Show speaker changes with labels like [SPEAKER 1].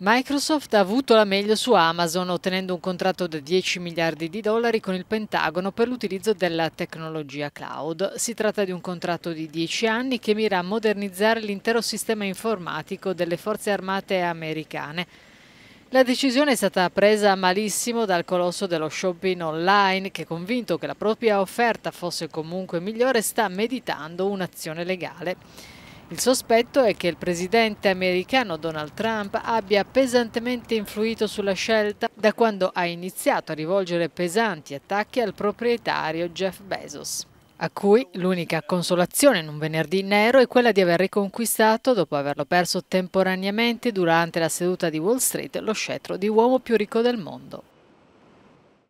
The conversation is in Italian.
[SPEAKER 1] Microsoft ha avuto la meglio su Amazon ottenendo un contratto da 10 miliardi di dollari con il Pentagono per l'utilizzo della tecnologia cloud. Si tratta di un contratto di 10 anni che mira a modernizzare l'intero sistema informatico delle forze armate americane. La decisione è stata presa malissimo dal colosso dello shopping online che convinto che la propria offerta fosse comunque migliore sta meditando un'azione legale. Il sospetto è che il presidente americano Donald Trump abbia pesantemente influito sulla scelta da quando ha iniziato a rivolgere pesanti attacchi al proprietario Jeff Bezos a cui l'unica consolazione in un venerdì nero è quella di aver riconquistato, dopo averlo perso temporaneamente durante la seduta di Wall Street, lo scettro di uomo più ricco del mondo.